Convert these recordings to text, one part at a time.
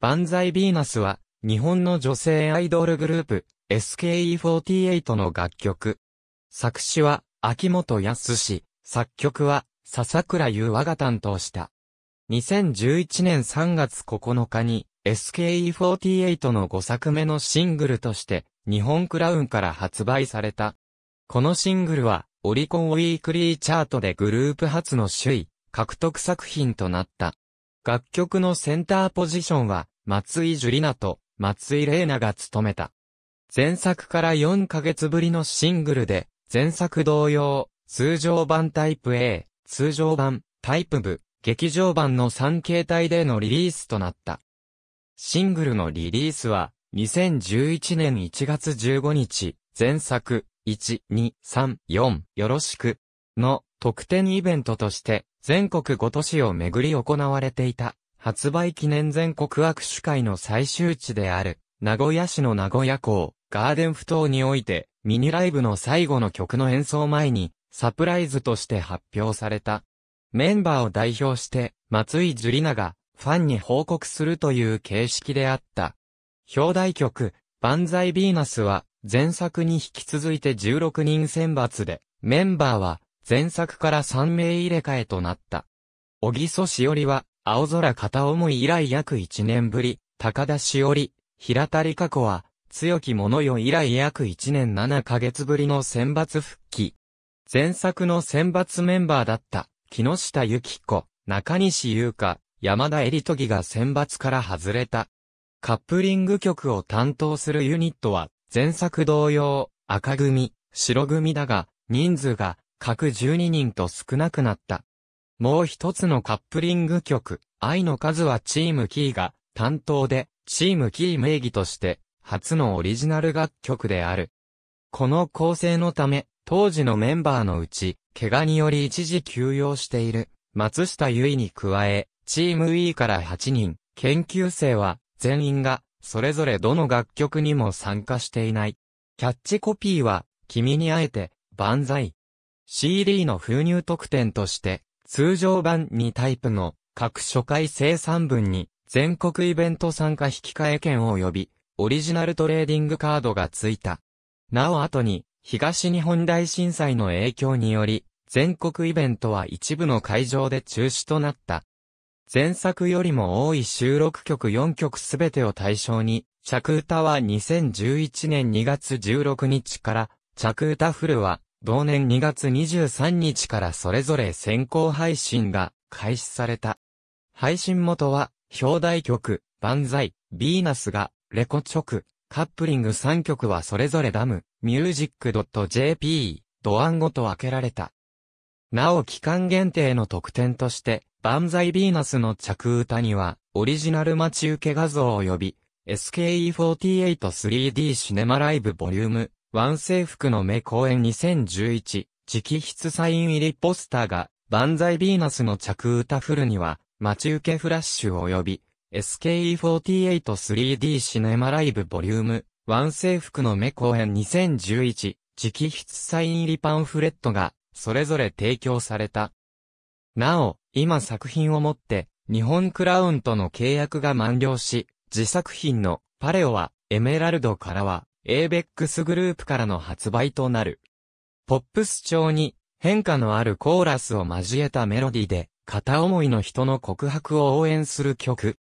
バンザイビーナスは、日本の女性アイドルグループ、SKE48 の楽曲。作詞は、秋元康、作曲は、笹倉優和が担当した。2011年3月9日に、SKE48 の5作目のシングルとして、日本クラウンから発売された。このシングルは、オリコンウィークリーチャートでグループ初の首位、獲得作品となった。楽曲のセンターポジションは、松井樹里奈と松井玲奈が務めた。前作から4ヶ月ぶりのシングルで、前作同様、通常版タイプ A、通常版、タイプ部、劇場版の3形態でのリリースとなった。シングルのリリースは、2011年1月15日、前作、1、2、3、4、よろしく、の特典イベントとして、全国5都市をめぐり行われていた、発売記念全国握手会の最終地である、名古屋市の名古屋港、ガーデン不頭において、ミニライブの最後の曲の演奏前に、サプライズとして発表された。メンバーを代表して、松井樹里奈が、ファンに報告するという形式であった。表題曲、バンザヴィーナスは、前作に引き続いて16人選抜で、メンバーは、前作から3名入れ替えとなった。小木曽しおりは、青空片思い以来約1年ぶり、高田しおり、平田理香子は、強き者よ以来約1年7ヶ月ぶりの選抜復帰。前作の選抜メンバーだった、木下ゆき子、中西優香、山田恵リトが選抜から外れた。カップリング曲を担当するユニットは、前作同様、赤組、白組だが、人数が各12人と少なくなった。もう一つのカップリング曲、愛の数はチームキーが担当で、チームキー名義として、初のオリジナル楽曲である。この構成のため、当時のメンバーのうち、怪我により一時休養している、松下優衣に加え、チーム E から8人、研究生は、全員が、それぞれどの楽曲にも参加していない。キャッチコピーは、君に会えて、万歳。CD の封入特典として、通常版2タイプの各初回生産分に全国イベント参加引換券及びオリジナルトレーディングカードが付いた。なお後に東日本大震災の影響により全国イベントは一部の会場で中止となった。前作よりも多い収録曲4曲すべてを対象に、着歌は2011年2月16日から、着歌フルは同年2月23日からそれぞれ先行配信が開始された。配信元は、表題曲、万歳、ビーナスが、レコチョク、カップリング3曲はそれぞれダム、ミュージック .jp、ドアンごと分けられた。なお期間限定の特典として、万歳ビーナスの着歌には、オリジナル待ち受け画像及び、SKE483D シネマライブボリュームワン制服の目公演2011、直筆サイン入りポスターが、バンザイビーナスの着歌フルには、待ち受けフラッシュ及び、SKE483D シネマライブボリューム、ワン制服の目公演2011、直筆サイン入りパンフレットが、それぞれ提供された。なお、今作品をもって、日本クラウンとの契約が満了し、自作品のパレオは、エメラルドからは、エーベックスグループからの発売となる。ポップス調に変化のあるコーラスを交えたメロディで、片思いの人の告白を応援する曲。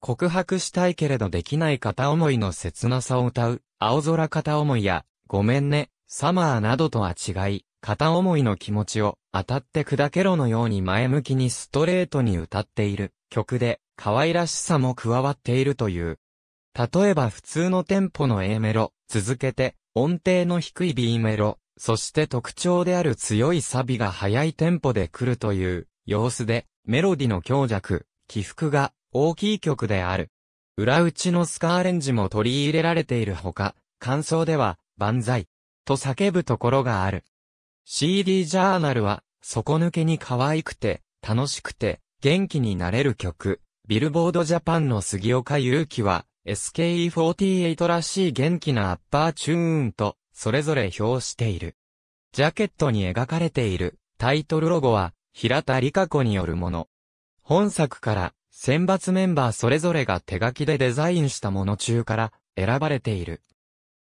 告白したいけれどできない片思いの切なさを歌う、青空片思いや、ごめんね、サマーなどとは違い、片思いの気持ちを当たって砕けろのように前向きにストレートに歌っている曲で、可愛らしさも加わっているという。例えば普通のテンポの A メロ、続けて音程の低い B メロ、そして特徴である強いサビが速いテンポで来るという様子でメロディの強弱、起伏が大きい曲である。裏打ちのスカアレンジも取り入れられているほか、感想では万歳と叫ぶところがある。CD ジャーナルは底抜けに可愛くて楽しくて元気になれる曲。ビルボードジャパンの杉岡祐希は SKE48 らしい元気なアッパーチューンと、それぞれ表している。ジャケットに描かれているタイトルロゴは、平田理香子によるもの。本作から、選抜メンバーそれぞれが手書きでデザインしたもの中から選ばれている。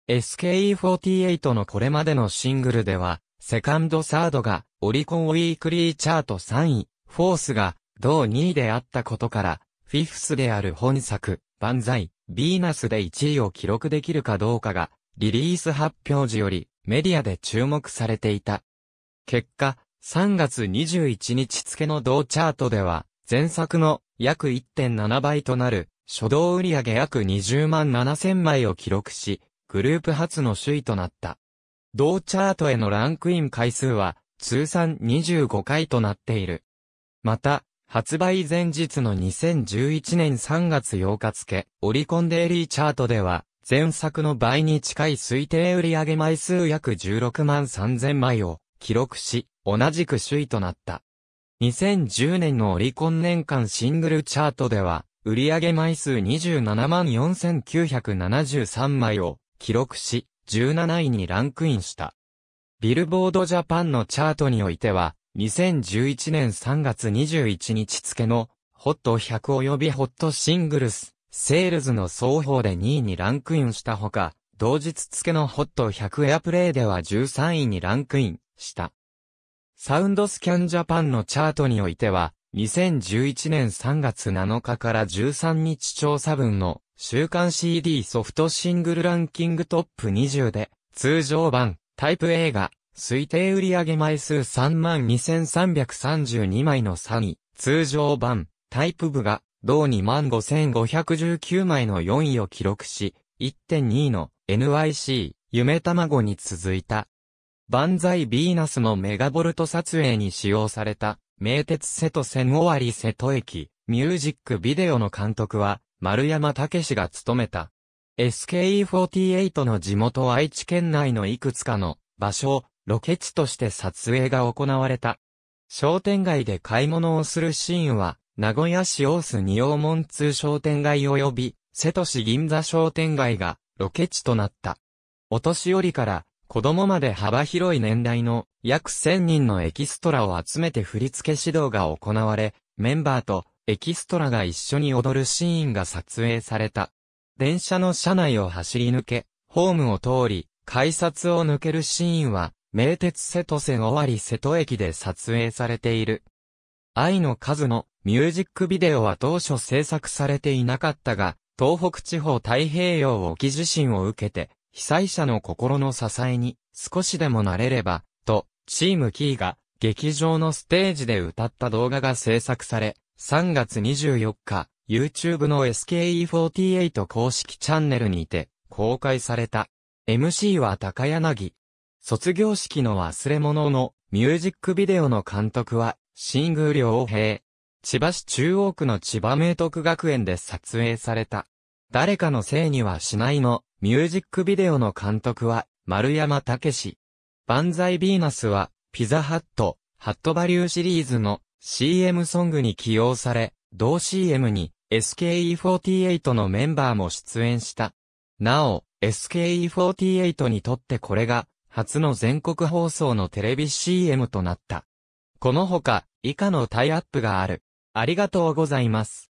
SKE48 のこれまでのシングルでは、セカンドサードがオリコンウィークリーチャート3位、フォースが同2位であったことから、フィフスである本作、万歳、ビーナスで1位を記録できるかどうかが、リリース発表時よりメディアで注目されていた。結果、3月21日付の同チャートでは、前作の約1.7倍となる、初動売上約20万7千枚を記録し、グループ初の首位となった。同チャートへのランクイン回数は、通算25回となっている。また、発売前日の2011年3月8日付、オリコンデイリーチャートでは、前作の倍に近い推定売上枚数約16万3000枚を記録し、同じく首位となった。2010年のオリコン年間シングルチャートでは、売上枚数27万4973枚を記録し、17位にランクインした。ビルボードジャパンのチャートにおいては、2011年3月21日付の、ホット100及びホットシングルス、セールズの双方で2位にランクインしたほか、同日付のホット100エアプレイでは13位にランクインした。サウンドスキャンジャパンのチャートにおいては、2011年3月7日から13日調査分の週刊 CD ソフトシングルランキングトップ20で、通常版、タイプ A が推定売上枚数32,332枚の3位、通常版、タイプ部が、同25,519枚の4位を記録し、1.2位の NYC、夢卵に続いた。万歳ヴィーナスのメガボルト撮影に使用された、名鉄瀬戸線終わり瀬戸駅、ミュージックビデオの監督は、丸山武が務めた。SKE48 の地元愛知県内のいくつかの場所ロケ地として撮影が行われた。商店街で買い物をするシーンは、名古屋市大須二王門通商店街及び、瀬戸市銀座商店街がロケ地となった。お年寄りから子供まで幅広い年代の約1000人のエキストラを集めて振付指導が行われ、メンバーとエキストラが一緒に踊るシーンが撮影された。電車の車内を走り抜け、ホームを通り、改札を抜けるシーンは名鉄瀬戸線終わり瀬戸駅で撮影されている。愛の数のミュージックビデオは当初制作されていなかったが、東北地方太平洋沖地震を受けて、被災者の心の支えに少しでもなれれば、と、チームキーが劇場のステージで歌った動画が制作され、3月24日、YouTube の SKE48 公式チャンネルにて公開された。MC は高柳、卒業式の忘れ物のミュージックビデオの監督は、新宮良平。千葉市中央区の千葉明徳学園で撮影された。誰かのせいにはしないの、ミュージックビデオの監督は、丸山武史。万歳ヴィーナスは、ピザハット、ハットバリューシリーズの CM ソングに起用され、同 CM に SKE48 のメンバーも出演した。なお、SKE48 にとってこれが初の全国放送のテレビ CM となった。このほか、以下のタイアップがある。ありがとうございます。